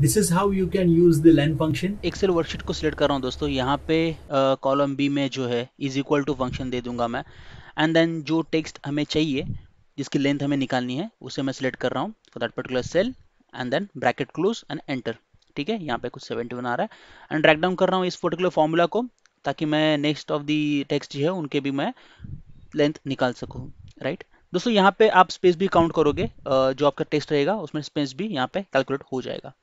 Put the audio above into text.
This is how you can use the LEN function Excel worksheet को select कर रहा हूँ दोस्तों यहाँ पे कॉलम बी में जो है इज इक्वल टू फंक्शन दे दूंगा मैं एंड देन जो टेक्स्ट हमें चाहिए जिसकी लेंथ हमें निकालनी है उसे मैं सिलेक्ट कर रहा हूँ for that particular cell and then bracket close and enter ठीक है यहाँ पे कुछ सेवेंटी वन आ रहा है एंड ड्रैक डाउन कर रहा हूँ इस पर्टिकुलर फॉर्मूला को ताकि मैं नेक्स्ट ऑफ दी टेक्स्ट जो है उनके भी मैं लेंथ निकाल सकूँ राइट right? दोस्तों यहाँ पे आप स्पेस भी काउंट करोगे जो आपका टेस्ट रहेगा उसमें स्पेस भी यहाँ पे कैलकुलेट हो जाएगा